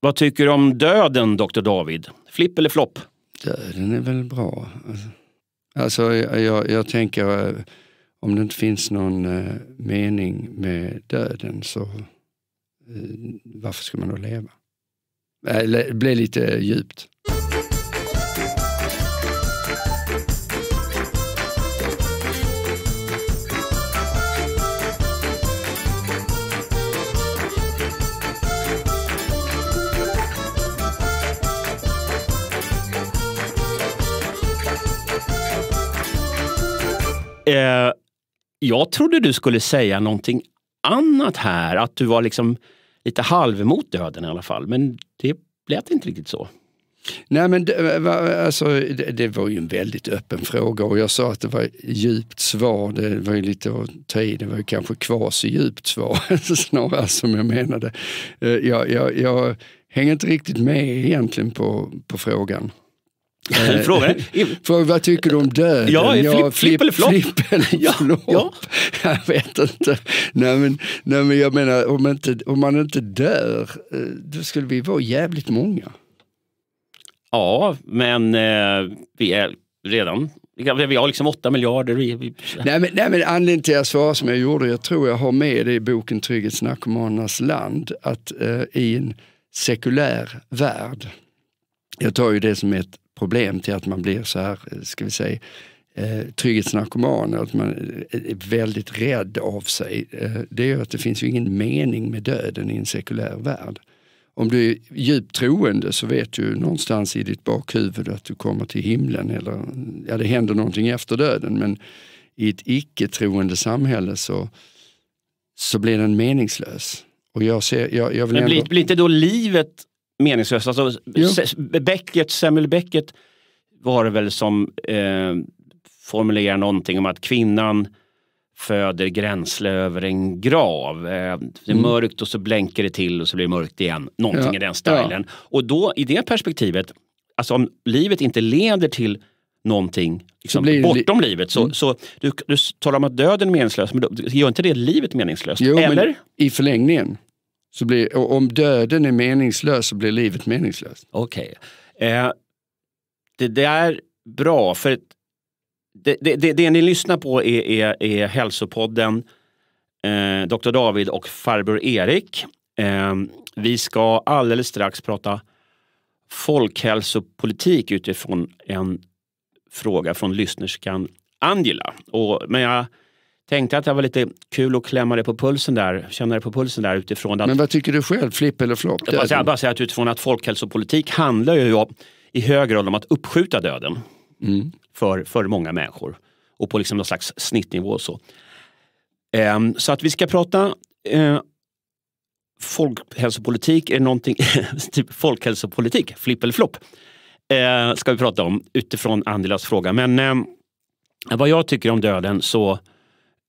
Vad tycker du om döden, doktor David? Flipp eller flopp? Döden är väl bra. Alltså, jag, jag tänker, eh, om det inte finns någon eh, mening med döden så eh, varför ska man då leva? Det blir lite djupt. Eh, jag trodde du skulle säga någonting annat här, att du var liksom lite halv emot döden i alla fall, men det lät inte riktigt så. Nej men det, eh, alltså, det, det, var ju en väldigt öppen fråga och jag sa att det var djupt svar, det var ju lite att ta i, det var ju kanske kvasi-djupt svar snarare som jag menade. Eh, jag, jag, jag hänger inte riktigt med egentligen på, på frågan. Eh, Fråga. För vad tycker du om döden? Ja, ja, flipp, eller flopp? Flipp eller flopp? Ja, Jag vet inte. Nej men, nej, men jag menar, om, inte, om man inte dör, eh, då skulle vi vara jävligt många. Ja, men eh, vi är redan vi har liksom 8 miljarder. Nej men, nej men anledningen till att jag svarar som jag gjorde, jag tror jag har med det i boken Trygghetsnarkomanernas land, att eh, i en sekulär värld, jag tar ju det som ett problem till att man blir så här, eh, ska vi säga, eh, trygghetsnarkoman, att man eh, är väldigt rädd av sig, det är att det finns ju ingen mening med döden i en sekulär värld. Om du är djupt troende så vet du någonstans i ditt bakhuvud att du kommer till himlen eller ja, det händer någonting efter döden. Men i ett icke-troende samhälle så, så blir den meningslös. Och jag ser, jag, jag vill men ändå... blir inte då livet meningslöst. Alltså, Beckett, Samuel Beckett var det väl som eh, formulerar någonting om att kvinnan föder gränsle över en grav. Eh, det är mm. mörkt och så blänker det till och så blir det mörkt igen. Någonting ja. i den stilen. Ja. Och då i det perspektivet, alltså om livet inte leder till någonting liksom, li bortom livet. Så, mm. så, du, du talar om att döden är meningslös, men då, gör inte det livet meningslöst? Jo, Eller? i förlängningen. Så blir, om döden är meningslös så blir livet meningslöst. Okej. Okay. Eh, det där bra, för det, det, det, det ni lyssnar på är, är, är Hälsopodden eh, Dr. David och Farbror Erik. Eh, vi ska alldeles strax prata folkhälsopolitik utifrån en fråga från lyssnerskan Angela. Och, men jag tänkte att det var lite kul att klämma det på pulsen där, känna det på pulsen där utifrån. Att, Men vad tycker du själv, flipp eller flopp? Jag bara, säga, bara säga att utifrån att folkhälsopolitik handlar ju i hög grad om att uppskjuta döden mm. för, för många människor och på liksom någon slags snittnivå. Och så. Um, så att vi ska prata uh, folkhälsopolitik, är någonting, typ folkhälsopolitik, flipp eller flopp, uh, ska vi prata om utifrån Andelas fråga. Men uh, vad jag tycker om döden så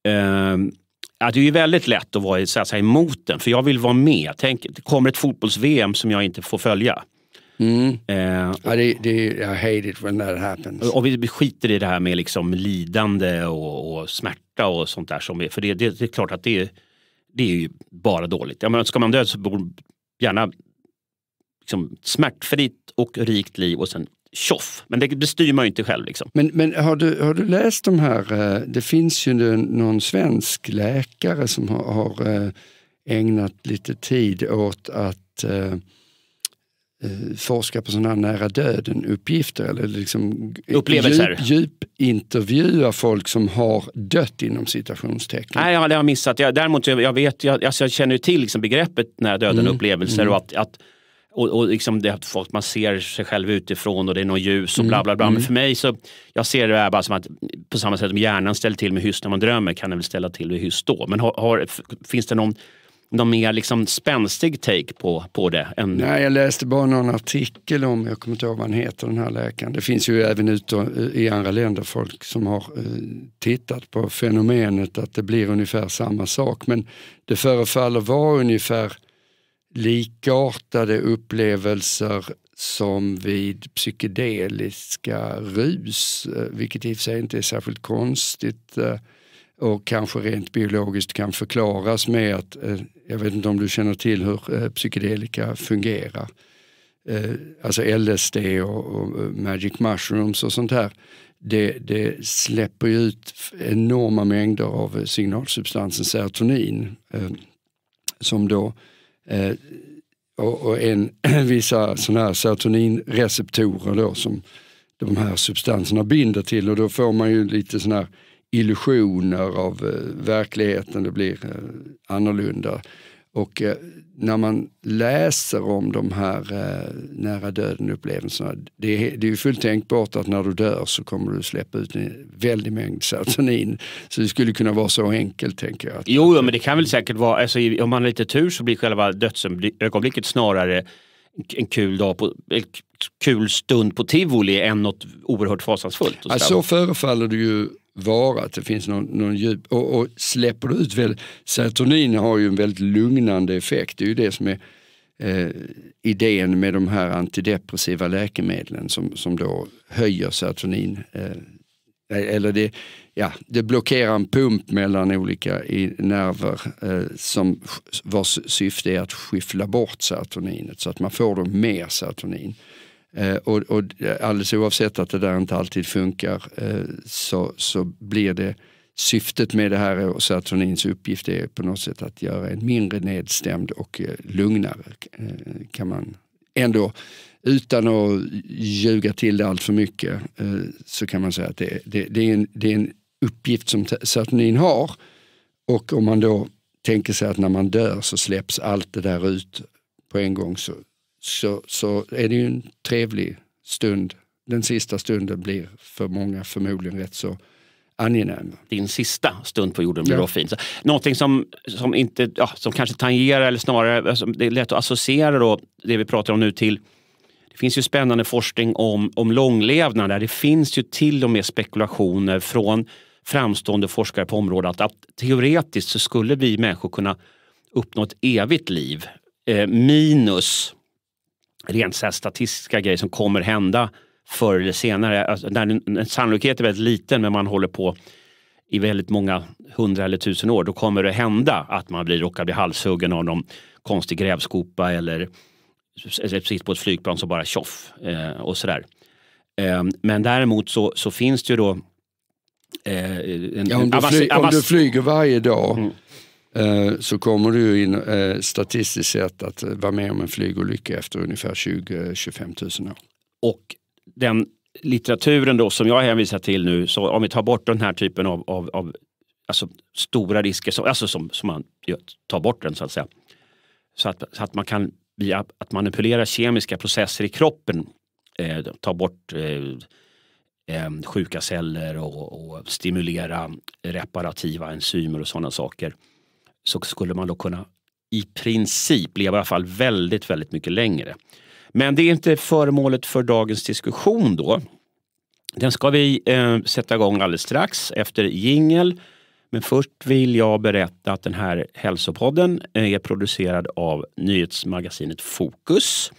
Ehm, att det är ju väldigt lätt att vara så att säga, emot den, för jag vill vara med. Tänk, det kommer ett fotbolls-VM som jag inte får följa. Mm. Eh, och, I, I, I hate it when that happens. Och, vi skiter i det här med liksom lidande och, och smärta och sånt där. Som vi, för det, det, det, är klart att det är, det är ju bara dåligt. Jag menar, ska man dö så bor gärna liksom, smärtfritt och rikt liv och sen tjoff. Men det styr man ju inte själv. Liksom. Men, men har, du, har du läst de här, eh, det finns ju någon svensk läkare som har, eh, ägnat lite tid åt att eh, forska på sådana här nära döden uppgifter eller liksom Upplevelser. Djup, djupintervjua folk som har dött inom citationstecken. Nej, jag har missat. Jag, däremot jag, jag vet, jag, alltså jag känner till liksom begreppet nära döden mm. upplevelser mm. och att, att och, och liksom det, folk, man ser sig själv utifrån och det är något ljus och bla mm. bla bla. Mm. Men för mig så, jag ser det här bara som att på samma sätt som hjärnan ställer till med hyss när man drömmer kan den väl ställa till med hyss då. Men har, har, finns det någon någon mer liksom spänstig take på, på det? Än... Nej, jag läste bara någon artikel om, jag kommer inte ihåg vad han heter, den här läkaren. Det finns ju även ute i andra länder folk som har eh, tittat på fenomenet att det blir ungefär samma sak. Men det förefaller vara ungefär likartade upplevelser som vid psykedeliska rus, eh, vilket i och för sig inte är särskilt konstigt eh, och kanske rent biologiskt kan förklaras med att, eh, jag vet inte om du känner till hur psykedelika fungerar, alltså LSD och magic mushrooms och sånt här, det, det släpper ut enorma mängder av signalsubstansen serotonin som då eh, och, och, en, vissa sådana här serotoninreceptorer då som de här substanserna binder till och då får man ju lite sådana här illusioner av eh, verkligheten, det blir eh, annorlunda. Och eh, när man läser om de här eh, nära döden-upplevelserna, det, det, är ju fullt tänkbart att när du dör så kommer du släppa ut en väldig mängd serotonin. Så det skulle kunna vara så enkelt tänker jag. Att, jo, jo, men det kan väl säkert vara, alltså, om man har lite tur så blir själva dödsögonblicket snarare en kul dag på, kul stund på tivoli än något oerhört fasansfullt. Ja, så förefaller det ju vara, att det finns någon, någon djup... Och, och släpper du ut väl, serotonin har ju en väldigt lugnande effekt, det är ju det som är eh, idén med de här antidepressiva läkemedlen som, som då höjer serotonin. Eh, eh eller det, ja, det blockerar en pump mellan olika i nerver eh, som, vars syfte är att skyffla bort serotoninet så att man får då mer serotonin. Eh, och, och eh, alldeles oavsett att det där inte alltid funkar eh, så, så blir det syftet med det här och serotonins uppgift är på något sätt att göra en mindre nedstämd och lugnare kan man ändå utan att ljuga till det allt för mycket så kan man säga att det, det, det, är, en, det är, en, uppgift som serotonin har och om man då tänker sig att när man dör så släpps allt det där ut på en gång så, så, så är det ju en trevlig stund. Den sista stunden blir för många förmodligen rätt så angenäm. Din sista stund på jorden blir ja. då fin. Så, någonting som, som, inte, ja, som kanske tangerar eller snarare, alltså, det är lätt att associera då det vi pratar om nu till det finns ju spännande forskning om, om långlevnad. Där det finns ju till och med spekulationer från framstående forskare på området att, teoretiskt så skulle vi människor kunna uppnå ett evigt liv. Eh, minus rent så statistiska grejer som kommer hända förr eller senare. Alltså, när sannolikheten är väldigt liten men man håller på i väldigt många hundra eller tusen år då kommer det hända att man blir, råkar bli halshuggen av någon konstig grävskopa eller precis på ett flygplan så bara tjoff eh, och sådär. Eh, men däremot så, så finns det ju då Eh, en, ja, om, du fly, om, du flyger varje dag mm. Eh, så kommer du in, eh, statistiskt sett att eh, vara med om en flygolycka efter ungefär 20-25 000 år. Och den litteraturen då som jag hänvisar till nu, så om vi tar bort den här typen av, av, av alltså stora risker, som, alltså som, som man tar bort den så att säga. Så att, så att man kan via att manipulera kemiska processer i kroppen eh, ta bort eh, sjuka celler och, och, stimulera reparativa enzymer och sådana saker så skulle man då kunna i princip leva i alla fall väldigt, väldigt mycket längre. Men det är inte föremålet för dagens diskussion då. Den ska vi eh, sätta igång alldeles strax efter jingel. Men först vill jag berätta att den här hälsopodden eh, är producerad av nyhetsmagasinet Fokus.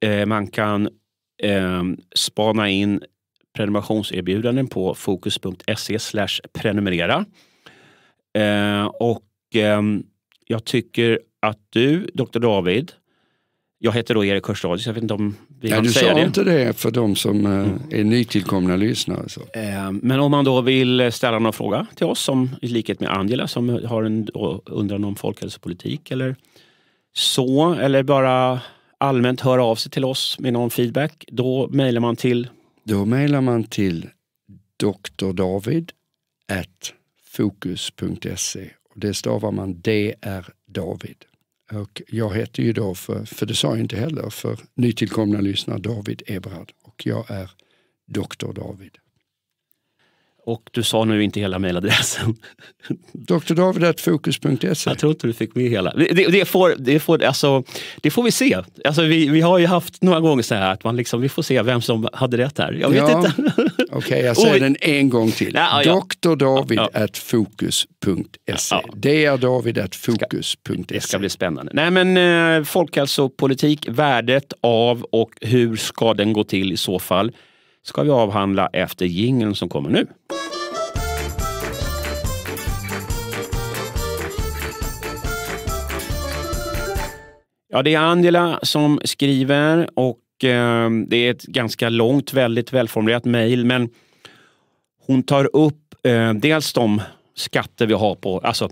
Eh, man kan eh, spana in prenumerationserbjudanden på fokus.se prenumerera. Eh, och eh, jag tycker att du, Dr. David, jag heter då Erik Hörstadius, jag vet inte om vi kan säga det. Du sa inte det för de som eh, mm. är nytillkomna lyssnare. Så. Ehm, men om man då vill eh, ställa någon fråga till oss, som, i likhet med Angela som har en undran om folkhälsopolitik eller så, eller bara allmänt höra av sig till oss med någon feedback, då mejlar man till? Då mejlar man till drdavid at fokus.se. Det stavar man DR David. Och jag heter ju då, för, för det sa jag inte heller, för nytillkomna lyssnare David Ebrard och jag är Doktor David. Och du sa nu inte hela mejladressen. drdavid.fokus.se Jag tror inte du fick med hela. Det, det, får, det, får, alltså, det får vi se. Alltså, vi, vi har ju haft några gånger så här att man liksom, vi får se vem som hade rätt här. Jag vet ja. inte. Okej, okay, jag säger vi... den en gång till. Ja, ja. drdavid.fokus.se ja. drdavid.fokus.se Det ska bli spännande. Nej men eh, folkhälsopolitik, värdet av och hur ska den gå till i så fall? ska vi avhandla efter jingeln som kommer nu. Ja, det är Angela som skriver och eh, det är ett ganska långt, väldigt välformulerat mejl. Men hon tar upp eh, dels de skatter vi har på alltså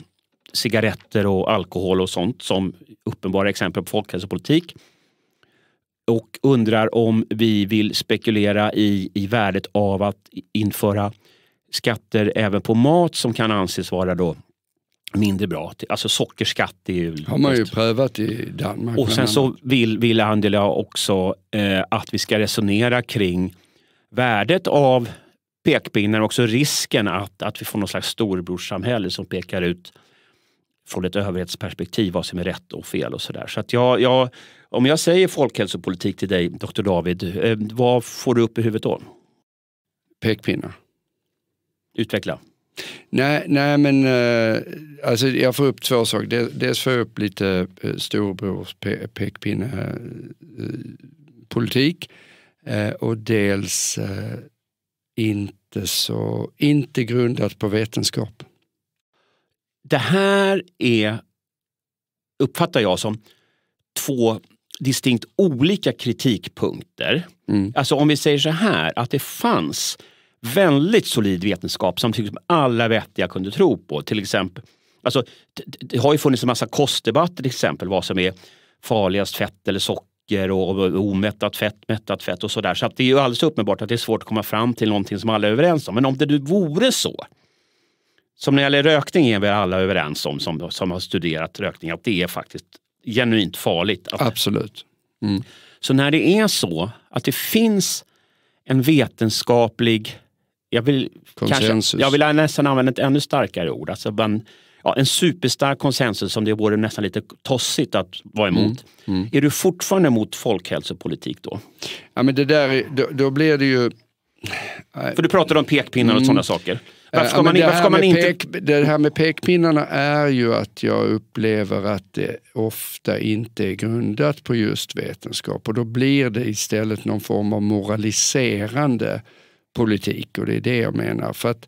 cigaretter och alkohol och sånt som uppenbara exempel på folkhälsopolitik och undrar om vi vill spekulera i, i värdet av att införa skatter även på mat som kan anses vara då mindre bra. Alltså sockerskatt är ju... Har man ju prövat i Danmark. Och sen så vill, vill Angela också eh, att vi ska resonera kring värdet av pekpinnar och också risken att, att vi får någon slags storebrorssamhälle som pekar ut från ett överhetsperspektiv vad som är rätt och fel och sådär. Så att jag, jag, om jag säger folkhälsopolitik till dig, Dr David, eh, vad får du upp i huvudet då? Pekpinnar. Utveckla. Nej, nej men eh, alltså jag får upp två saker. Dels får jag upp lite eh, storebrors pe pekpinne eh, politik och dels inte, så, inte grundat på vetenskap. Det här är, uppfattar jag som, två distinkt olika kritikpunkter. Mm. Alltså om vi säger så här att det fanns väldigt solid vetenskap som alla vettiga kunde tro på. Till exempel, alltså, det, har ju funnits en massa kostdebatter till exempel vad som är farligast fett eller socker och, och omättat fett, mättat fett och sådär. Så att det är ju alldeles uppenbart att det är svårt att komma fram till någonting som alla är överens om. Men om det nu vore så som när det gäller rökning är vi alla överens om som, som har studerat rökning att det är faktiskt genuint farligt. Att... Absolut. Mm. Så när det är så att det finns en vetenskaplig jag vill, konsensus. kanske, jag vill nästan använda ett ännu starkare ord. Alltså man, ja, en superstark konsensus som det vore nästan lite tossigt att vara mm, emot. Mm. Mm. Är du fortfarande emot folkhälsopolitik då? Ja, men det där, då, då blir det ju... För du pratade om pekpinnar och mm. sådana saker. Varför ska ja, man, varför ska man inte... Pek, det här med pekpinnarna är ju att jag upplever att det ofta inte är grundat på just vetenskap och då blir det istället någon form av moraliserande politik och det är det jag menar. För att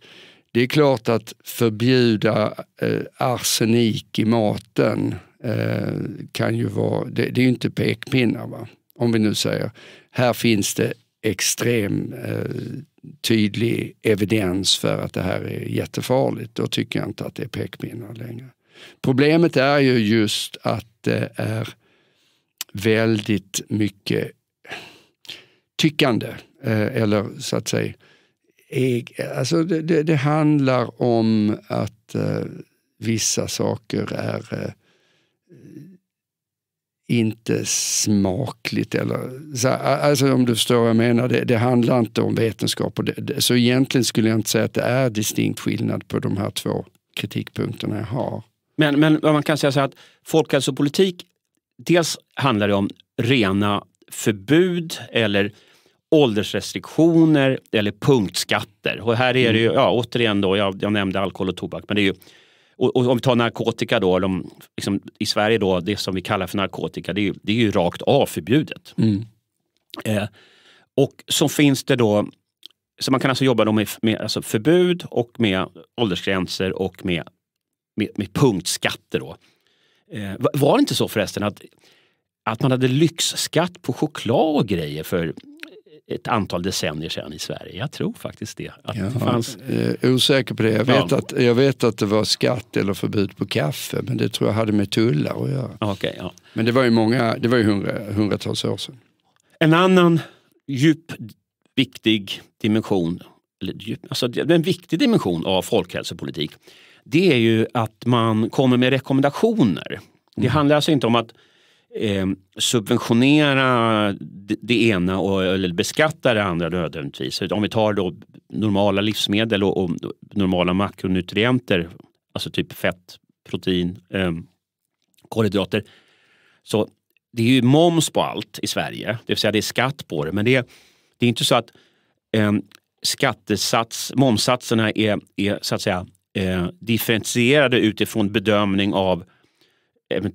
det är klart att förbjuda eh, arsenik i maten eh, kan ju vara, det, det är ju inte pekpinnar. Va? Om vi nu säger, här finns det extrem eh, tydlig evidens för att det här är jättefarligt. Då tycker jag inte att det är pekpinnar längre. Problemet är ju just att det är väldigt mycket tyckande Eh, eller så att säga Alltså det, det, det, handlar om att eh, vissa saker är eh, inte smakligt. Eller, så, alltså om du förstår vad jag menar, det, det handlar inte om vetenskap. så egentligen skulle jag inte säga att det är distinkt skillnad på de här två kritikpunkterna jag har. Men, men man kan säga så att folkhälsopolitik, dels handlar det om rena förbud eller åldersrestriktioner eller punktskatter. Och här är det ju, mm. ja, återigen då, jag, jag nämnde alkohol och tobak, men det är ju och, och om vi tar narkotika då, de, liksom, i Sverige då, det som vi kallar för narkotika, det är ju, det är ju rakt av förbjudet. Mm. Eh, och så finns det då, så man kan alltså jobba med, med alltså förbud och med åldersgränser och med, med, med punktskatter. Då. Eh, var det inte så förresten att, att man hade lyxskatt på choklad och grejer för ett antal decennier sedan i Sverige. Jag tror faktiskt det. Att ja, det fanns... eh, osäker på det. Jag vet, ja. att, jag vet att det var skatt eller förbud på kaffe men det tror jag hade med tullar att göra. Okay, ja. Men det var ju, många, det var ju hundra, hundratals år sedan. En annan djup, viktig dimension, eller djup, alltså en viktig dimension av folkhälsopolitik det är ju att man kommer med rekommendationer. Det mm. handlar alltså inte om att Ehm, subventionera det ena och, eller beskatta det andra nödvändigtvis. Om vi tar då normala livsmedel och, och normala makronutrienter, alltså typ fett, protein, eh, kolhydrater. Så det är ju moms på allt i Sverige, det vill säga det är skatt på det. Men det är, det är inte så att eh, skattesats, momssatserna är, är så att säga eh, differentierade utifrån bedömning av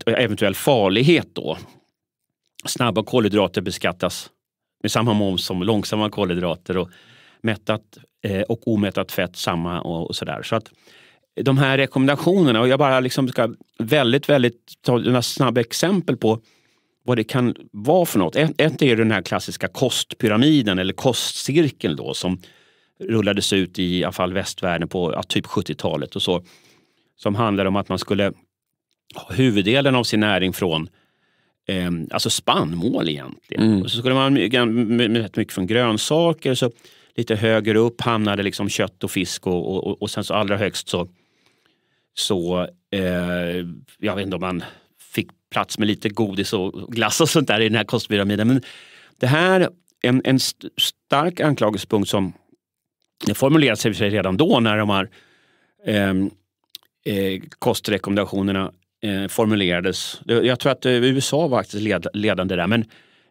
eventuell farlighet då. Snabba kolhydrater beskattas med samma moms som långsamma kolhydrater och mättat eh, och omättat fett samma och, sådär. Så att de här rekommendationerna och jag bara liksom ska väldigt, väldigt ta några snabba exempel på vad det kan vara för något. Ett, är den här klassiska kostpyramiden eller kostcirkeln då som rullades ut i, i alla fall västvärlden på ja, typ 70-talet och så. Som handlade om att man skulle huvuddelen av sin näring från eh, alltså spannmål egentligen. Mm. Och så skulle man rätt mycket från grönsaker. Så lite högre upp hamnade liksom kött och fisk och, och, och sen så allra högst så, så eh, jag vet inte om man fick plats med lite godis och glass och sånt där i den här kostpyramiden. Men det här en, en st stark anklagelsepunkt som formulerade sig redan då när de här eh, eh, kostrekommendationerna eh, formulerades. Jag tror att eh, USA var faktiskt led, ledande där. Men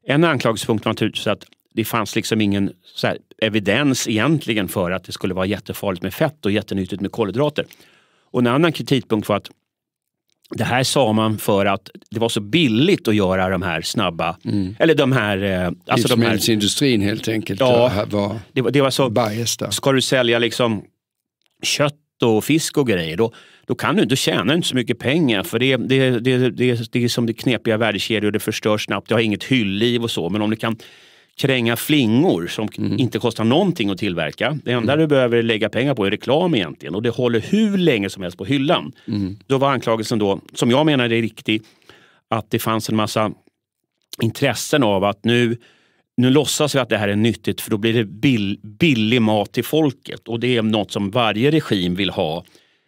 en anklagelsepunkt var naturligtvis att det fanns liksom ingen här, evidens egentligen för att det skulle vara jättefarligt med fett och jättenyttigt med kolhydrater. Och en annan kritikpunkt var att det här sa man för att det var så billigt att göra de här snabba, mm. eller de här... Eh, alltså Livsmedelsindustrin helt enkelt ja, eh, det var, det var så, Ska du sälja liksom kött och fisk och grejer, då, då kan du, då tjänar du inte så mycket pengar. För det, det, det, det, det är som det knepiga värdekedjor, det förstörs snabbt, det har inget hyllliv och så. Men om du kan kränga flingor som mm. inte kostar någonting att tillverka. Det enda mm. du behöver lägga pengar på är reklam egentligen och det håller hur länge som helst på hyllan. Mm. Då var anklagelsen då, som jag menar är riktig, att det fanns en massa intressen av att nu nu låtsas vi att det här är nyttigt för då blir det bill, billig mat till folket och det är något som varje regim vill ha.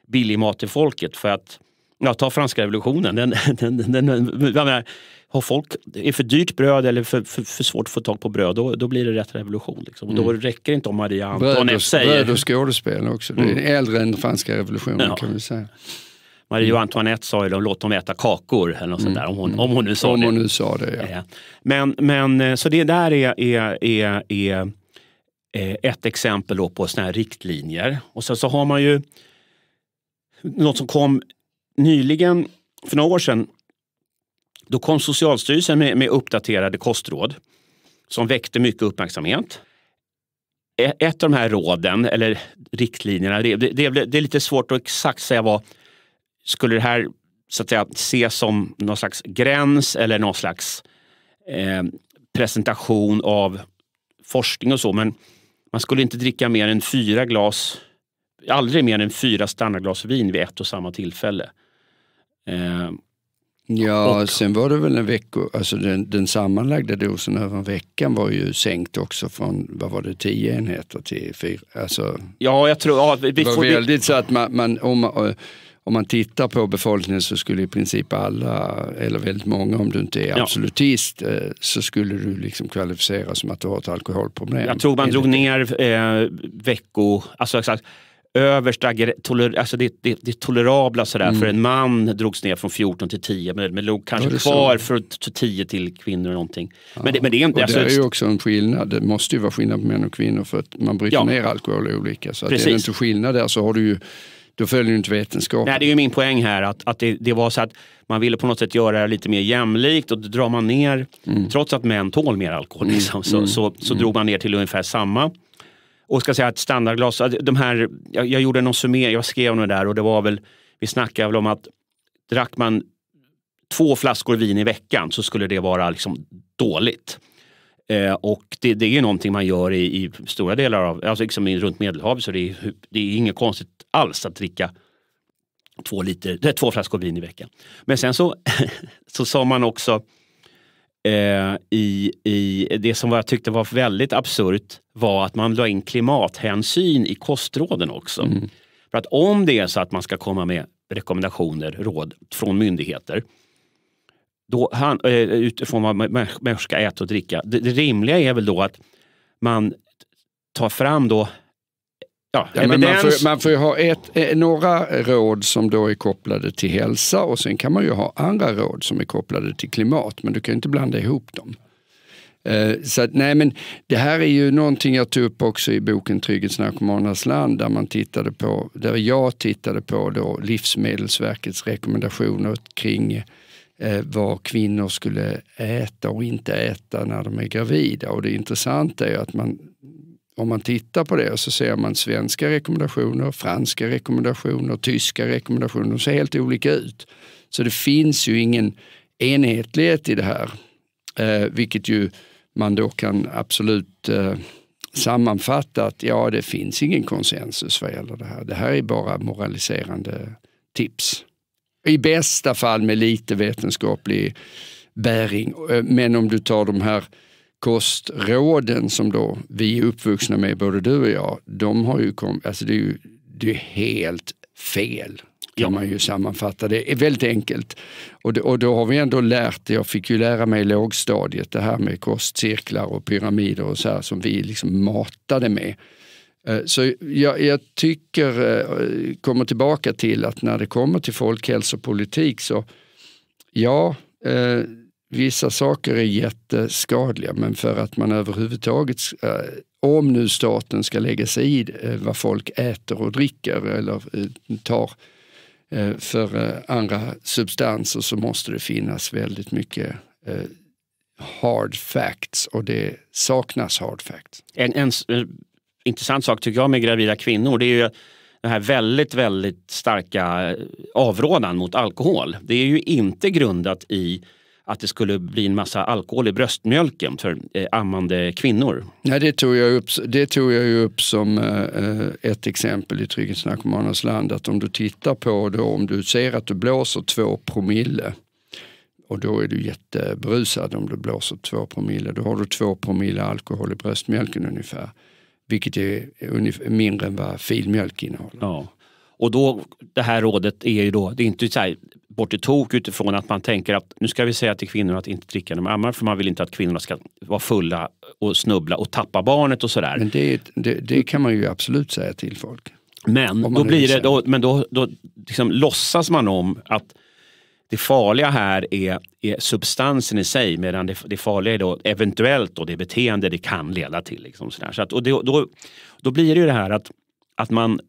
Billig mat till folket för att Ja, ta franska revolutionen. Den, den, den, menar, har folk, är för dyrt bröd eller för, för, för, svårt att få tag på bröd, då, då blir det rätt revolution. Liksom. Mm. Då räcker det inte om Maria Antoinette säger... Bröd och skådespel också. Det är mm. äldre än franska revolutionen ja. kan vi säga. Marie mm. Antoinette sa ju då, låt dem äta kakor eller något sånt mm. där, om hon, om hon nu sa om det. Hon nu sa det ja. Eh, men, men eh, så det där är, är, är, är eh, ett exempel då på sådana här riktlinjer. Och sen så har man ju något som kom nyligen, för några år sedan, då kom Socialstyrelsen med, med uppdaterade kostråd som väckte mycket uppmärksamhet. E, ett av de här råden, eller riktlinjerna, det, det, det är lite svårt att exakt säga vad skulle det här så att säga, ses som någon slags gräns eller någon slags eh, presentation av forskning och så. Men man skulle inte dricka mer än fyra glas, aldrig mer än fyra standardglas vin vid ett och samma tillfälle. Eh, ja, och, sen var det väl en vecka, alltså den, den sammanlagda dosen över en vecka var ju sänkt också från, vad var det, tio enheter till fyra. Alltså, ja, jag tror, ja, vi, får... det var väldigt vi, så att man, man om, om man tittar på befolkningen så skulle i princip alla, eller väldigt många om du inte är ja. absolutist, eh, så skulle du liksom kvalificera som att du har ett alkoholproblem. Jag tror man drog ner eh, vecko, alltså exakt översta, toler, alltså det, det, det tolerabla sådär mm. för en man drogs ner från 14 till 10 men, men låg kanske kvar så. från 10 till kvinnor och någonting. Ja. Men, det, men det, är inte, alltså, det är ju också en skillnad, det måste ju vara skillnad på män och kvinnor för att man bryter ja. ner alkohol olika. Så att är det inte skillnad där så har du ju då följer du inte vetenskapen. Nej, det är ju min poäng här. Att, att det, det, var så att man ville på något sätt göra det lite mer jämlikt och då drar man ner, mm. trots att män tål mer alkohol, mm. liksom, så, mm. så, så, så drog man ner till ungefär samma. Och ska säga att standardglas, de här, jag, jag gjorde någon summering, jag skrev nog där och det var väl, vi snackade väl om att drack man två flaskor vin i veckan så skulle det vara liksom dåligt. Eh, och det, det, är någonting man gör i, i, stora delar av, alltså liksom runt Medelhavet så det är, det är inget konstigt alls att dricka två, liter, nej, två flaskor vin i veckan. Men sen så, så sa man också eh, i, i det som jag tyckte var väldigt absurt var att man la in klimathänsyn i kostråden också. Mm. För att om det är så att man ska komma med rekommendationer, råd från myndigheter då han, eh, utifrån vad människor ska äta och dricka. Det, det rimliga är väl då att man tar fram då Ja, ja, man, får, man får ha ett, eh, några råd som då är kopplade till hälsa och sen kan man ju ha andra råd som är kopplade till klimat men du kan inte blanda ihop dem. Eh, så att, nej, men det här är ju någonting jag tog upp också i boken Trygghetsnarkomanernas land där, man tittade på, där jag tittade på då Livsmedelsverkets rekommendationer kring Eh, vad kvinnor skulle äta och inte äta när de är gravida. Och det intressanta är att man, om man tittar på det så ser man svenska rekommendationer, franska rekommendationer, tyska rekommendationer. De ser helt olika ut. Så det finns ju ingen enhetlighet i det här. Eh, vilket ju man då kan absolut eh, sammanfatta att ja, det finns ingen konsensus vad gäller det här. Det här är bara moraliserande tips. I bästa fall med lite vetenskaplig bäring. Eh, men om du tar de här kostråden som då vi är uppvuxna med, både du och jag, de har ju kommit, alltså det är ju det är helt fel kan ja. man ju sammanfatta det är väldigt enkelt. Och, och då har vi ändå lärt, jag fick ju lära mig i lågstadiet det här med kostcirklar och pyramider och så här som vi liksom matade med. Eh, så jag, jag, tycker, eh, kommer tillbaka till att när det kommer till folkhälsopolitik så ja, eh, vissa saker är jätteskadliga men för att man överhuvudtaget, om nu staten ska lägga sig i vad folk äter och dricker eller tar för andra substanser så måste det finnas väldigt mycket hard facts och det saknas hard facts. En, en intressant sak tycker jag med gravida kvinnor det är ju den här väldigt, väldigt starka avrådan mot alkohol. Det är ju inte grundat i att det skulle bli en massa alkohol i bröstmjölken för eh, ammande kvinnor. Nej, det tog jag upp, det tog jag upp som eh, ett exempel i Trygghetsnarkomanernas land. Att om du tittar på då, om du ser att du blåser två promille och då är du jätteberusad om du blåser två promille. Då har du två promille alkohol i bröstmjölken ungefär vilket är mindre än vad filmjölk innehåller. Ja. Och då, det här rådet är ju då, det är inte så här bort i tok utifrån att man tänker att nu ska vi säga till kvinnor att inte dricka när de ammar för man vill inte att kvinnorna ska vara fulla och snubbla och tappa barnet och sådär. Men det, det, det kan man ju absolut säga till folk. Men då blir det, då, men då, då liksom låtsas man om att det farliga här är, är substansen i sig medan det, det farliga är då eventuellt då det beteende det kan leda till. Liksom sådär. Så att, och det, då, då blir det ju det här att, att man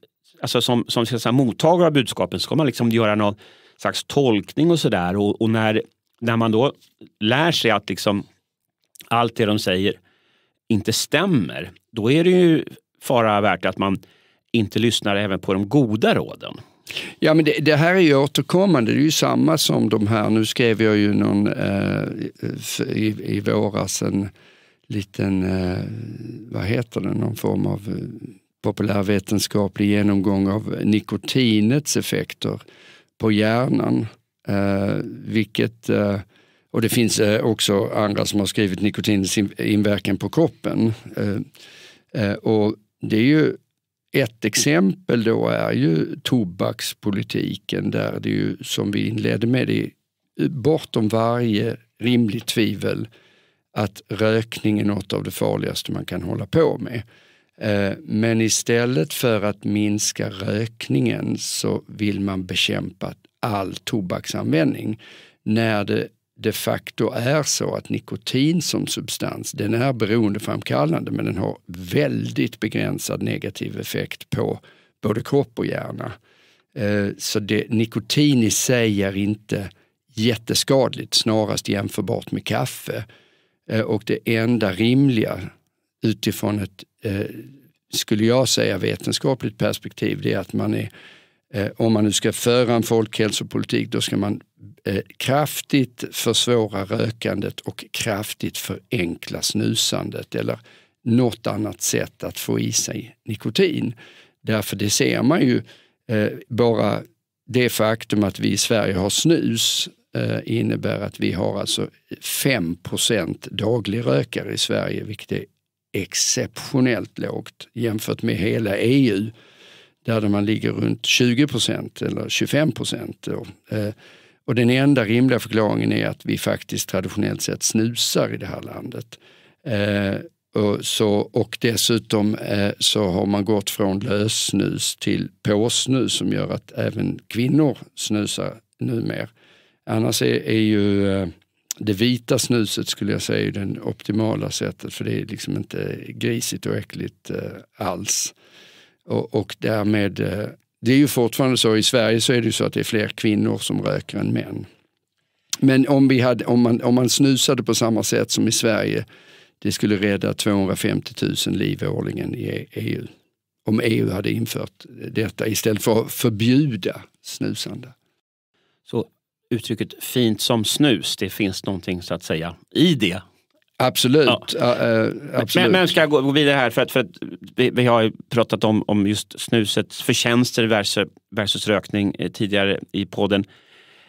alltså som, som så här, mottagare av budskapen ska man liksom göra någon slags tolkning och sådär. Och, och, när, när man då lär sig att liksom allt det de säger inte stämmer, då är det ju fara värt att man inte lyssnar även på de goda råden. Ja, men det, det, här är ju återkommande. Det är ju samma som de här, nu skrev jag ju någon eh, i, i våras en liten, eh, vad heter det, någon form av eh, populärvetenskaplig genomgång av nikotinets effekter på hjärnan. Eh, vilket, eh, och det finns också andra som har skrivit nikotinets inverkan på kroppen. och det är ju ett exempel då är ju tobakspolitiken där det ju, som vi inledde med, det är bortom varje rimligt tvivel att rökning är något av det farligaste man kan hålla på med. Eh, men istället för att minska rökningen så vill man bekämpa all tobaksanvändning. När det de facto är så att nikotin som substans, den är beroendeframkallande men den har väldigt begränsad negativ effekt på både kropp och hjärna. Eh, så det, nikotin i sig är inte jätteskadligt, snarast jämförbart med kaffe. Eh, och det enda rimliga utifrån ett, eh, skulle jag säga, vetenskapligt perspektiv, det är att man är Eh, om man nu ska föra en folkhälsopolitik, då ska man eh, kraftigt försvåra rökandet och kraftigt förenkla snusandet eller något annat sätt att få i sig nikotin. Därför det ser man ju eh, bara det faktum att vi i Sverige har snus innebär att vi har alltså 5 daglig rökare i Sverige, vilket är exceptionellt lågt jämfört med hela EU där man ligger runt 20 procent eller 25 procent. Eh, och den enda rimliga förklaringen är att vi faktiskt traditionellt sett snusar i det här landet. Eh, och, så, och dessutom eh, så har man gått från lössnus till påsnus som gör att även kvinnor snusar numera. Annars är, är ju det vita snuset skulle jag säga är det optimala sättet för det är liksom inte grisigt och äckligt alls. Och, och, därmed, eh, det är ju fortfarande så, i Sverige så är det så att det är fler kvinnor som röker än män. Men om, vi hade, om, man, om man snusade på samma sätt som i Sverige, det skulle rädda 250 000 liv årligen i EU. E om EU hade infört detta istället för att förbjuda snusande. Så uttrycket fint som snus, det finns någonting så att säga i det Absolut. Ja. Uh, uh, absolut. Men, men ska jag gå vidare här, för att, för att vi, vi har pratat om, om just snusets förtjänster versus, versus rökning eh, tidigare i podden.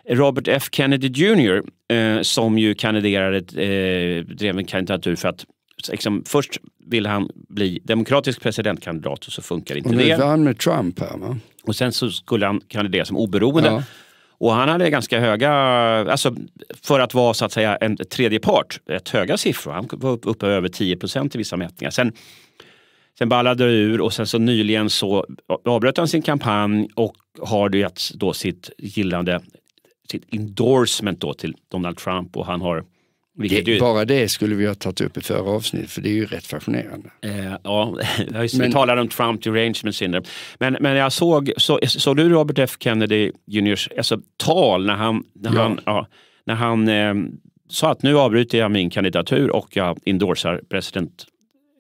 Robert F Kennedy Jr, eh, som ju kandiderade, eh, drev en kandidatur för att liksom, först ville han bli demokratisk presidentkandidat och så funkar inte och det. Och nu vann med Trump här va? Och sen så skulle han kandidera som oberoende. Ja. Och han hade ganska höga, alltså för att vara så att säga en tredje part, rätt höga siffror. Han var uppe över 10 procent i vissa mätningar. Sen, sen ballade det ur och sen så nyligen så avbröt han sin kampanj och har gett då sitt gillande, sitt endorsement då till Donald Trump och han har det, bara det skulle vi ha tagit upp i förra avsnittet för det är ju rätt fascinerande. Eh, ja, just, men, vi talade om Trump derangement syndrome. Men, men jag såg, så, såg du Robert F Kennedy Juniors alltså, tal när han, när ja. han, ja, när han eh, sa att nu avbryter jag min kandidatur och jag endorsar president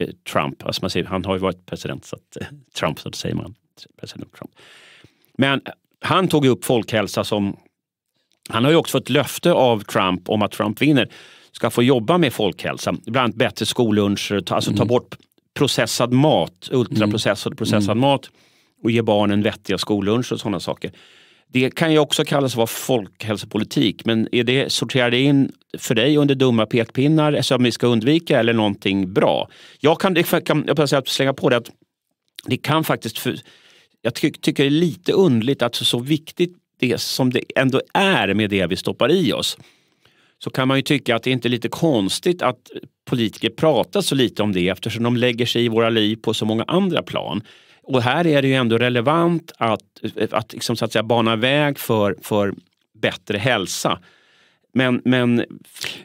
eh, Trump. Alltså man säger, han har ju varit president, så att, eh, Trump så att säger man. President Trump. Men han tog upp folkhälsa som han har ju också fått löfte av Trump om att Trump vinner ska få jobba med folkhälsa. Bland annat bättre skolluncher, ta, alltså mm. ta bort processad mat, ultraprocessad och mm. processad mm. mat och ge barnen vettiga skolluncher och sådana saker. Det kan ju också kallas vara folkhälsopolitik men är det, sorterar det in för dig under dumma pekpinnar som vi ska undvika eller någonting bra? Jag kan, jag kan jag slänga på det att det kan faktiskt, för, jag ty, tycker det är lite underligt att så viktigt det som det ändå är med det vi stoppar i oss så kan man ju tycka att det inte är lite konstigt att politiker pratar så lite om det eftersom de lägger sig i våra liv på så många andra plan. Och här är det ju ändå relevant att, att, liksom, så att säga, bana väg för, för bättre hälsa. Men, men...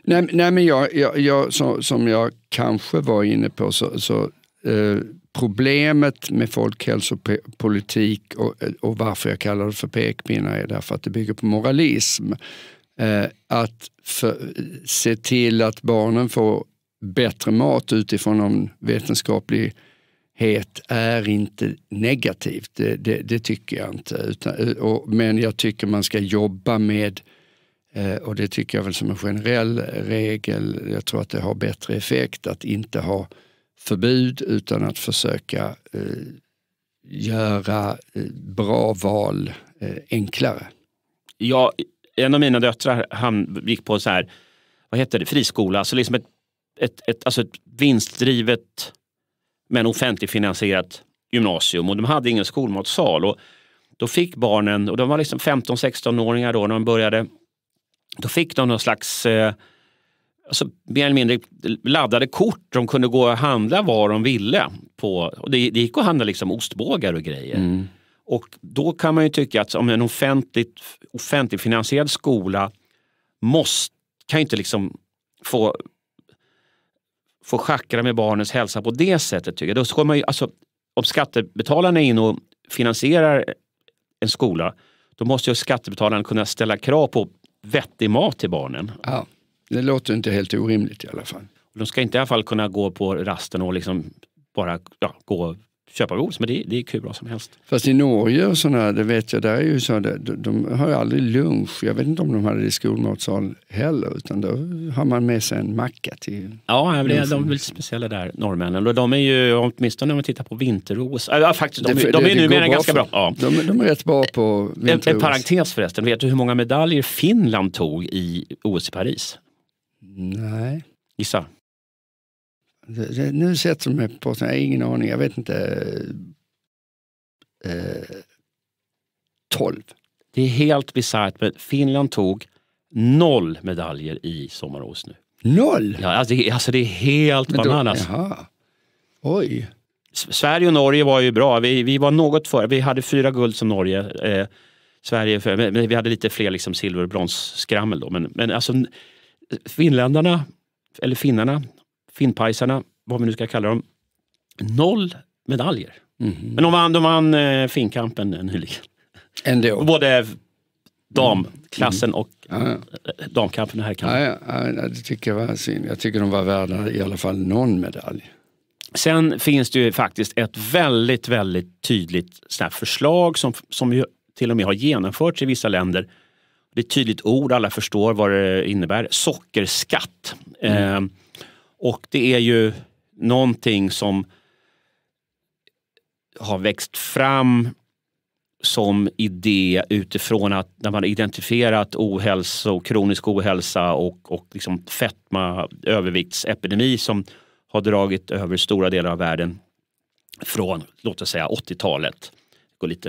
Nej, nej men jag, jag, jag som, som, jag kanske var inne på så, så eh, problemet med folkhälsopolitik och, och varför jag kallar det för pekpinnar är därför att det bygger på moralism. Eh, att för, se till att barnen får bättre mat utifrån någon vetenskaplighet är inte negativt. Det, det, det tycker jag inte. Utan, eh, och, men jag tycker man ska jobba med, eh, och det tycker jag väl som en generell regel, jag tror att det har bättre effekt att inte ha förbud utan att försöka göra bra val enklare. Ja, en av mina döttrar han gick på så här, vad heter det, friskola, alltså liksom ett, ett, ett, alltså ett vinstdrivet men offentligfinansierat gymnasium och de hade ingen skolmatsal. Och då fick barnen, och de var liksom 15-16-åringar då när de började, då fick de någon slags eh, alltså, mer eller mindre laddade kort. De kunde gå och handla vad de ville. På, och det, det gick att handla liksom ostbågar och grejer. Mm. Och då kan man ju tycka att om en offentligt, offentligfinansierad skola måste, kan ju inte liksom få, få schackra med barnens hälsa på det sättet. Tycker jag. Då ska man ju, alltså, om skattebetalarna är inne och finansierar en skola då måste ju skattebetalarna kunna ställa krav på vettig mat till barnen. Ja, det låter inte helt orimligt i alla fall. De ska inte i alla fall kunna gå på rasten och liksom bara ja, gå köpa godis, men det, det gick hur bra som helst. Fast i Norge och sådana, det vet jag, där är ju så, de, de har ju aldrig lunch. Jag vet inte om de hade det i skolmatsal heller, utan då har man med sig en macka till Ja, det, de är lite speciella där, norrmännen. Och de är ju, åtminstone om man tittar på vinter-OS, äh, faktiskt, de, det, de, de är numera ganska bra. Ja. De, de är rätt bra på vinter-OS. En, en parentes förresten, vet du hur många medaljer Finland tog i OS i Paris? Nej. Gissa nu sätter de mig på jag har ingen aning, jag vet inte. Eh, 12. Det är helt bisarrt men Finland tog noll medaljer i sommar nu. Noll? Ja, alltså, det, alltså det är helt då, bananas. Jaha. Oj. Sverige och Norge var ju bra. Vi, vi var något före. Vi hade fyra guld som Norge. Eh, Sverige, för, men vi hade lite fler liksom silver och bronsskrammel då. Men, men alltså finländarna, eller finnarna, Finnpajsarna, vad vi nu ska kalla dem, noll medaljer. Mm. Men de vann, de vann eh, finkampen eh, nyligen. Ändå. Både damklassen mm. och mm. damkampen och herrkampen. ja, ja, det tycker jag var synd. Jag tycker de var värda i alla fall någon medalj. Sen finns det ju faktiskt ett väldigt, väldigt tydligt förslag som, som ju till och med har genomförts i vissa länder. Det är ett tydligt ord, alla förstår vad det innebär. Sockerskatt. Mm. Eh, och det är ju någonting som har växt fram som idé utifrån att när man identifierat ohälsa och kronisk ohälsa och, och liksom fetma, överviktsepidemi som har dragit över stora delar av världen från låt oss säga 80-talet.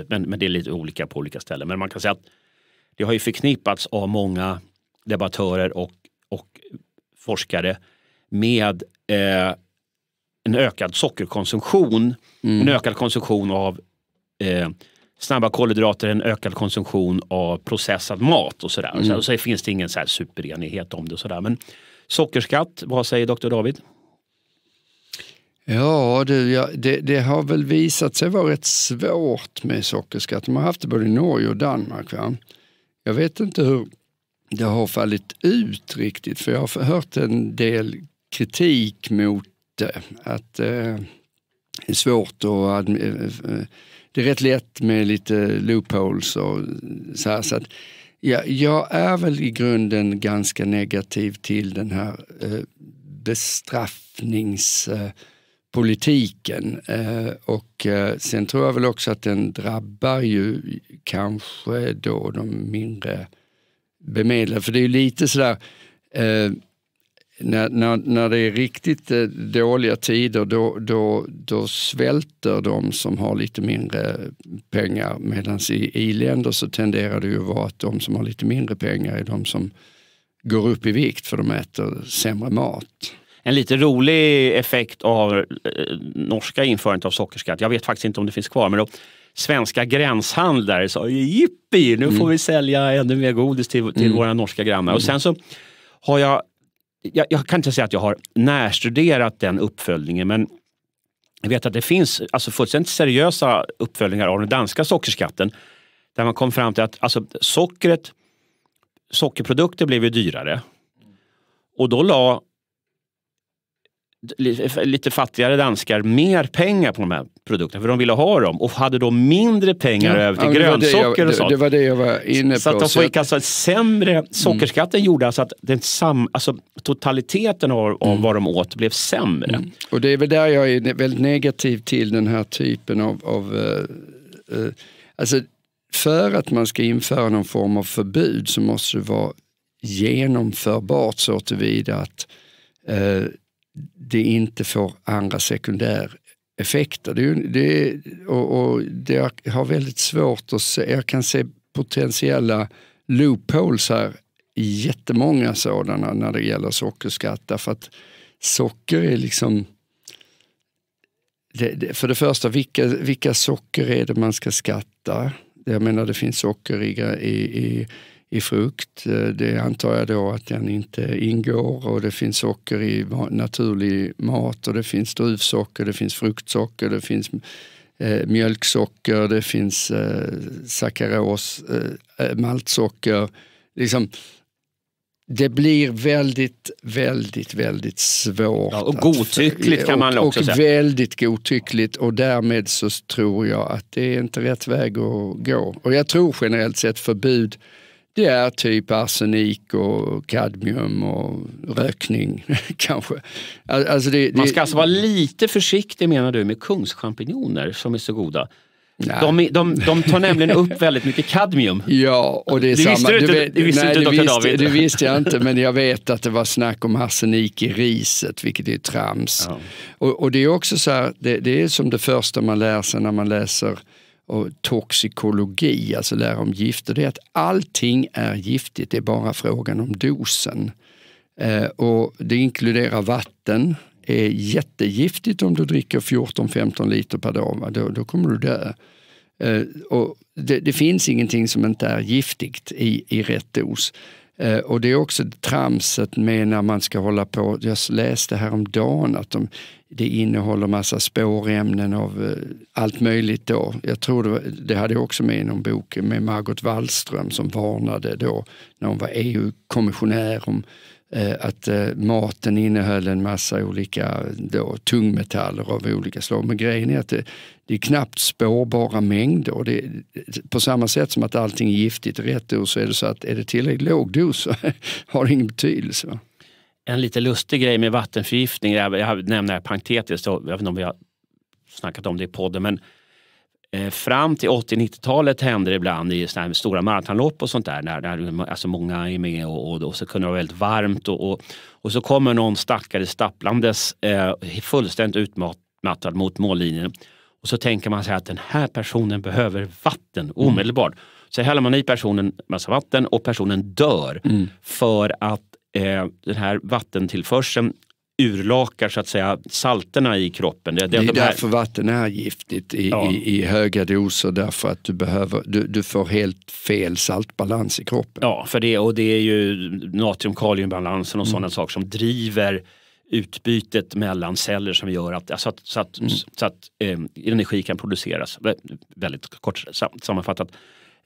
men, men det är lite olika på olika ställen. Men man kan säga att det har ju förknippats av många debattörer och, och forskare med eh, en ökad sockerkonsumtion, mm. en ökad konsumtion av eh, snabba kolhydrater, en ökad konsumtion av processad mat och sådär. Mm. Så, så finns det ingen så superenighet om det. Och sådär. Men sockerskatt, vad säger doktor David? Ja, du, ja det, det, har väl visat sig vara rätt svårt med sockerskatt. Man har haft det både i Norge och Danmark. Va? Jag vet inte hur det har fallit ut riktigt, för jag har hört en del kritik mot det. Att eh, det är svårt och eh, eh, Det är rätt lätt med lite loopholes och så här. Så att, ja, jag är väl i grunden ganska negativ till den här eh, bestraffningspolitiken. Eh, och eh, sen tror jag väl också att den drabbar ju kanske då de mindre bemedlade. För det är ju lite sådär eh, när, när, när det är riktigt eh, dåliga tider då, då, då svälter de som har lite mindre pengar. Medan i i-länder så tenderar det ju att vara att de som har lite mindre pengar är de som går upp i vikt för de äter sämre mat. En lite rolig effekt av eh, norska införandet av sockerskatt, jag vet faktiskt inte om det finns kvar, men då svenska gränshandlare sa jippi, nu får mm. vi sälja ännu mer godis till, till mm. våra norska grannar. Och sen så har jag jag, jag, kan inte säga att jag har närstuderat den uppföljningen men jag vet att det finns alltså fullständigt seriösa uppföljningar av den danska sockerskatten där man kom fram till att alltså, sockret, sockerprodukter blev ju dyrare. Och då la lite fattigare danskar mer pengar på de här produkterna, för de ville ha dem och hade då mindre pengar ja, över till ja, grönsocker och sånt. Det var det jag var inne på. Så att de fick alltså sämre, mm. sockerskatten mm. gjorde alltså att den sam, alltså totaliteten av, av mm. vad de åt blev sämre. Mm. Och det är väl där jag är väldigt negativ till den här typen av, av uh, uh, alltså för att man ska införa någon form av förbud så måste det vara genomförbart så tillvida att uh, det inte får andra sekundäreffekter. Det, det, och, och det har väldigt svårt att se, jag kan se potentiella loopholes här, jättemånga sådana när det gäller sockerskatt. Därför att socker är liksom, det, det, för det första, vilka, vilka socker är det man ska skatta? Jag menar det finns socker i, i, i frukt. Eh, det antar jag då att den inte ingår och det finns socker i naturlig mat och det finns druvsocker, det finns fruktsocker, det finns eh, mjölksocker, det finns eh, sakaros, eh, eh, maltsocker. Liksom, det blir väldigt, väldigt, väldigt svårt. Ja, och godtyckligt kan man också och säga. väldigt godtyckligt och därmed så tror jag att det är inte rätt väg att gå. Och jag tror generellt sett förbud det är typ arsenik och kadmium och rökning kanske. Alltså det, det... Man ska alltså vara lite försiktig menar du med kungschampinjoner som är så goda? De, de, de, tar nämligen upp väldigt mycket kadmium. Ja, och det är du samma. Visste du, inte, du visste nej, inte det, visste, David. det visste jag inte, men jag vet att det var snack om arsenik i riset, vilket är trams. Ja. Och, och, det är också så här, det, det, är som det första man lär sig när man läser och toxikologi, alltså lära om gifter, det är att allting är giftigt, det är bara frågan om dosen. Eh, och det inkluderar vatten, är jättegiftigt om du dricker 14-15 liter per dag, va? Då, då kommer du dö. Eh, och det, det, finns ingenting som inte är giftigt i, i rätt dos. Eh, och det är också tramset med när man ska hålla på. Jag läste häromdagen att de, det innehåller massa spårämnen av eh, allt möjligt då. Jag tror det, var, det hade jag också med i någon bok med Margot Wallström som varnade då när hon var EU-kommissionär om Eh, att eh, maten innehöll en massa olika då, tungmetaller av olika slag. Men grejen är att det, det är knappt spårbara mängder. Det, på samma sätt som att allting är giftigt i rätt dos så är det så att är det tillräckligt låg dos så har det ingen betydelse. En lite lustig grej med vattenförgiftning, jag nämner det här parentetiskt, jag vet inte om vi har snackat om det i podden, men Eh, fram till 80-90-talet hände det ibland i såna stora maratonlopp och sånt där, där, där alltså många är med och, och, och så kunde det vara väldigt varmt och, och, och så kommer någon stackare stapplandes eh, fullständigt utmattad mot mållinjen. Och så tänker man sig att den här personen behöver vatten mm. omedelbart. Mm. Så häller man i personen massa vatten och personen dör mm. för att eh, den här vattentillförseln urlakar så att säga salterna i kroppen. Det, det, det är de här... därför vatten är giftigt i, ja. i, i, höga doser därför att du, behöver, du, du får helt fel saltbalans i kroppen. Ja, för det, och det är ju natrium-kaliumbalansen och mm. sådana saker som driver utbytet mellan celler som gör att, så att, så att, mm. så att eh, energi kan produceras. Väldigt kort sammanfattat.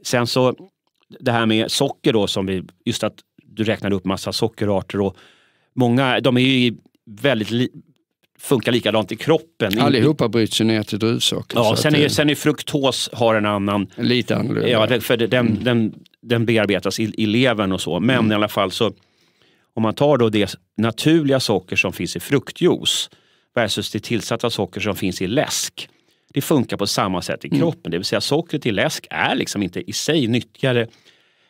Sen så det här med socker då som vi, just att du räknade upp massa sockerarter och många, de är ju väldigt li funkar likadant i kroppen. Allihopa bryts ju ner till druvsocker. Ja, sen, är, sen är fruktos har en annan... Lite annorlunda. Ja, för den, mm. den, den bearbetas i, i levern och så. Men mm. i alla fall så om man tar då det naturliga socker som finns i fruktjuice versus det tillsatta socker som finns i läsk. Det funkar på samma sätt i mm. kroppen, mm. det vill säga sockret i läsk är liksom inte i sig nyttigare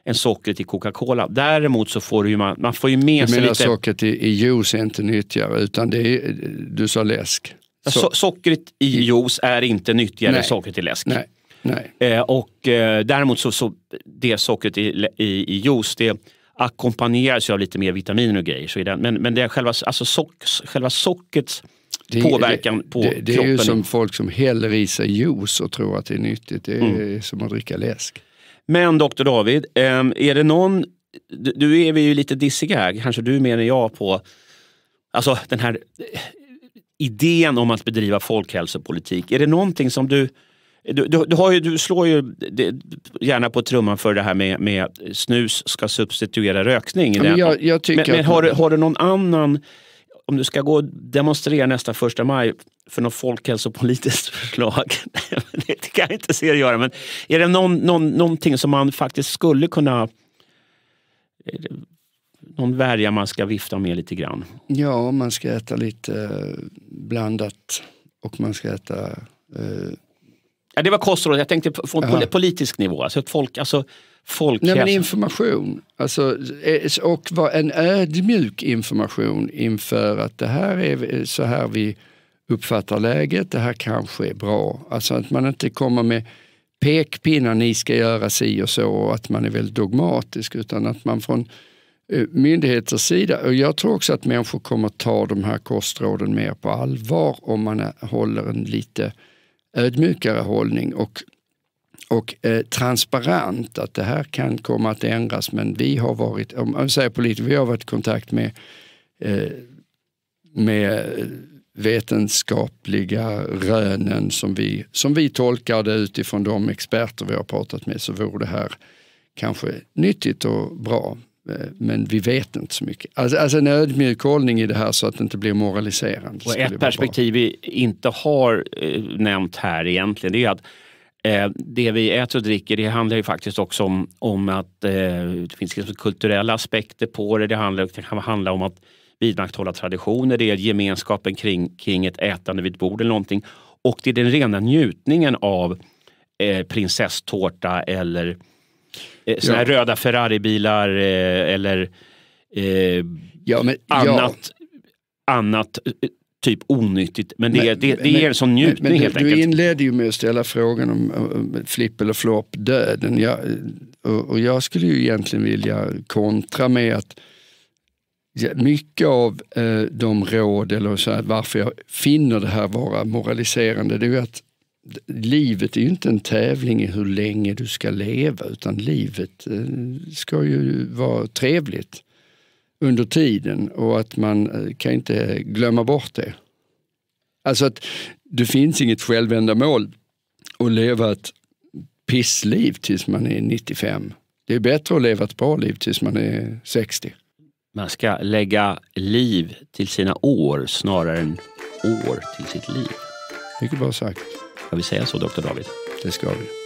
än sockret i Coca-Cola. Däremot så får du man, man får ju med du sig menar sockret i, i juice är inte nyttigare utan det är, du sa läsk? So sockret i juice är inte nyttigare Nej. än sockret i läsk. Nej. Nej. Eh, och eh, däremot så, så det sockret i, i, i juice det ackompanjeras av lite mer vitaminer och grejer. Så i den. Men, men det är själva, alltså sock, själva sockrets det, påverkan det, på det, det kroppen. Det är ju som folk som häller i sig juice och tror att det är nyttigt. Det är mm. som att dricka läsk. Men doktor David, ehm, är det någon... Du är vi ju lite dissiga här, kanske du mer än jag på alltså den här eh, idén om att bedriva folkhälsopolitik. Är det någonting som du du, du, du, ju, du, slår ju det, gärna på trumman för det här med, med snus ska substituera rökning. Ja, men, jag, jag men, men har, har, du någon annan om du ska gå och demonstrera nästa första maj för något folkhälsopolitiskt förslag. det kan jag inte se dig göra, men är det någon, någon, någonting som man faktiskt skulle kunna eh, någon värja man ska vifta med lite grann? Ja, man ska äta lite eh, blandat och man ska äta... Eh... Ja, det var kostrådet, jag tänkte på en politisk nivå. Alltså folk, alltså, folkhälsa? Nej, men information. Alltså, eh, och en ödmjuk information inför att det här är eh, så här vi uppfattar läget, det här kanske är bra. Alltså att man inte kommer med pekpinnar, ni ska göra si och så, och att man är väldigt dogmatisk, utan att man från eh, myndigheters sida, och jag tror också att människor kommer ta de här kostråden mer på allvar om man håller en lite ödmjukare hållning och och eh, transparent att det här kan komma att ändras men vi har varit, om jag säger politiker, vi har varit i kontakt med, eh, med vetenskapliga rönen som vi, som vi tolkar det utifrån de experter vi har pratat med så vore det här kanske nyttigt och bra. Eh, men vi vet inte så mycket. Alltså, alltså en ödmjuk hållning i det här så att det inte blir moraliserande. Och ett perspektiv bra. vi inte har eh, nämnt här egentligen det är att Eh, det vi äter och dricker det handlar ju faktiskt också om, om att eh, det finns liksom kulturella aspekter på det. Det, handlar, det kan handla om att vidmakthålla traditioner, det är gemenskapen kring, kring ett ätande vid ett bord eller någonting. Och det är den rena njutningen av eh, prinsesstårta eller eh, såna ja. röda Ferraribilar eh, eller eh, ja, men, annat, ja. annat eh, typ onyttigt. Men det, men, det, det men, ger en sån njutning men, helt du, enkelt. Du inledde ju med att ställa frågan om, om flipp eller flopp döden. Jag, och, och, jag skulle ju egentligen vilja kontra med att mycket av eh, de råd eller så här, varför jag finner det här vara moraliserande det är ju att livet är ju inte en tävling i hur länge du ska leva utan livet eh, ska ju vara trevligt under tiden och att man eh, kan inte eh, glömma bort det. Alltså att det finns inget självändamål att leva ett pissliv tills man är 95. Det är bättre att leva ett bra liv tills man är 60. Man ska lägga liv till sina år snarare än år till sitt liv. Mycket bra sagt. Ska vi säga så, doktor David? Det ska vi.